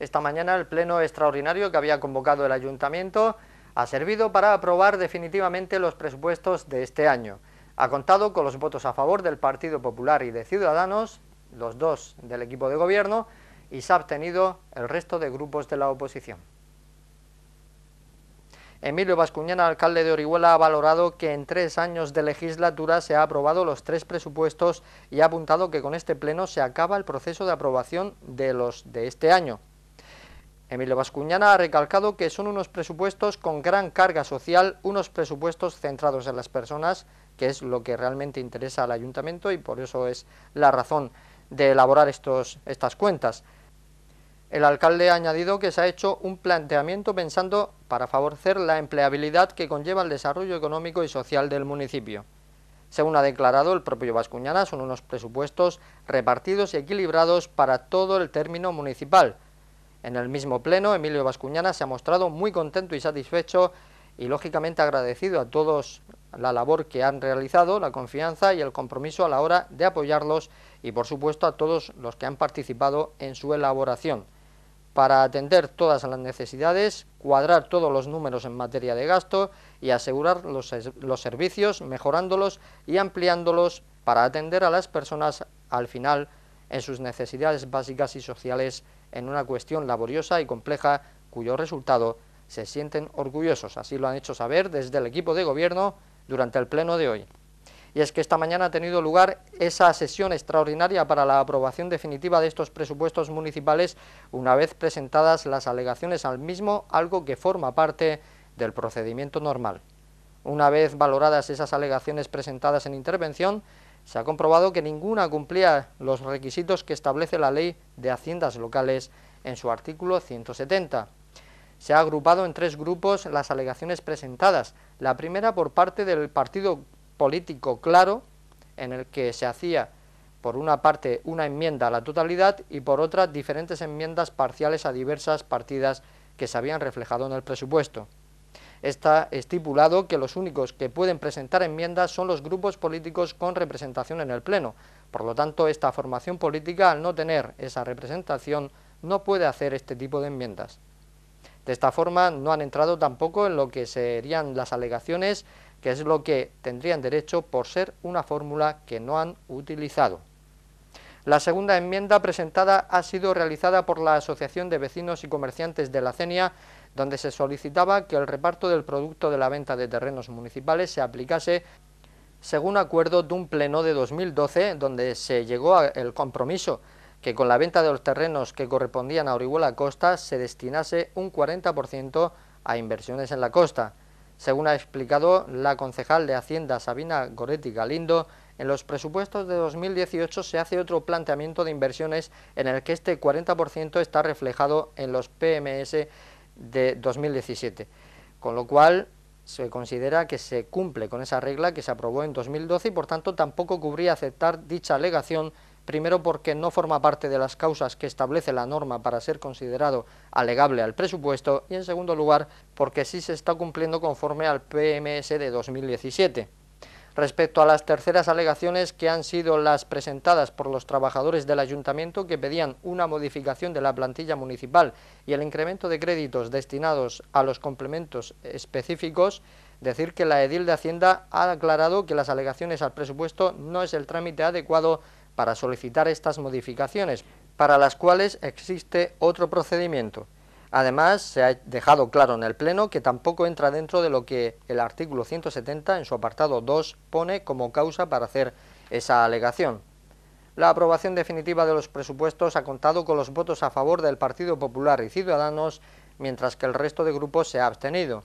Esta mañana el pleno extraordinario que había convocado el ayuntamiento ha servido para aprobar definitivamente los presupuestos de este año. Ha contado con los votos a favor del Partido Popular y de Ciudadanos, los dos del equipo de gobierno, y se ha obtenido el resto de grupos de la oposición. Emilio Vascuñana, alcalde de Orihuela, ha valorado que en tres años de legislatura se ha aprobado los tres presupuestos y ha apuntado que con este pleno se acaba el proceso de aprobación de los de este año. Emilio Bascuñana ha recalcado que son unos presupuestos con gran carga social, unos presupuestos centrados en las personas, que es lo que realmente interesa al ayuntamiento y por eso es la razón de elaborar estos, estas cuentas. El alcalde ha añadido que se ha hecho un planteamiento pensando para favorecer la empleabilidad que conlleva el desarrollo económico y social del municipio. Según ha declarado el propio Bascuñana, son unos presupuestos repartidos y equilibrados para todo el término municipal, en el mismo pleno, Emilio Vascuñana se ha mostrado muy contento y satisfecho y lógicamente agradecido a todos la labor que han realizado, la confianza y el compromiso a la hora de apoyarlos y por supuesto a todos los que han participado en su elaboración. Para atender todas las necesidades, cuadrar todos los números en materia de gasto y asegurar los, los servicios, mejorándolos y ampliándolos para atender a las personas al final en sus necesidades básicas y sociales en una cuestión laboriosa y compleja cuyo resultado se sienten orgullosos. Así lo han hecho saber desde el equipo de gobierno durante el pleno de hoy. Y es que esta mañana ha tenido lugar esa sesión extraordinaria para la aprobación definitiva de estos presupuestos municipales una vez presentadas las alegaciones al mismo, algo que forma parte del procedimiento normal. Una vez valoradas esas alegaciones presentadas en intervención, se ha comprobado que ninguna cumplía los requisitos que establece la Ley de Haciendas Locales en su artículo 170. Se ha agrupado en tres grupos las alegaciones presentadas, la primera por parte del partido político claro, en el que se hacía por una parte una enmienda a la totalidad y por otra diferentes enmiendas parciales a diversas partidas que se habían reflejado en el presupuesto está estipulado que los únicos que pueden presentar enmiendas son los grupos políticos con representación en el Pleno. Por lo tanto, esta formación política, al no tener esa representación, no puede hacer este tipo de enmiendas. De esta forma, no han entrado tampoco en lo que serían las alegaciones, que es lo que tendrían derecho por ser una fórmula que no han utilizado. La segunda enmienda presentada ha sido realizada por la Asociación de Vecinos y Comerciantes de la CENIA, donde se solicitaba que el reparto del producto de la venta de terrenos municipales se aplicase según acuerdo de un pleno de 2012, donde se llegó al compromiso que con la venta de los terrenos que correspondían a Orihuela Costa se destinase un 40% a inversiones en la costa. Según ha explicado la concejal de Hacienda Sabina Goretti Galindo, en los presupuestos de 2018 se hace otro planteamiento de inversiones en el que este 40% está reflejado en los PMS de 2017, con lo cual se considera que se cumple con esa regla que se aprobó en 2012 y por tanto tampoco cubría aceptar dicha alegación primero porque no forma parte de las causas que establece la norma para ser considerado alegable al presupuesto y en segundo lugar porque sí se está cumpliendo conforme al PMS de 2017. Respecto a las terceras alegaciones que han sido las presentadas por los trabajadores del ayuntamiento que pedían una modificación de la plantilla municipal y el incremento de créditos destinados a los complementos específicos, decir que la edil de Hacienda ha aclarado que las alegaciones al presupuesto no es el trámite adecuado para solicitar estas modificaciones, para las cuales existe otro procedimiento. Además, se ha dejado claro en el Pleno que tampoco entra dentro de lo que el artículo 170, en su apartado 2, pone como causa para hacer esa alegación. La aprobación definitiva de los presupuestos ha contado con los votos a favor del Partido Popular y Ciudadanos, mientras que el resto de grupos se ha abstenido.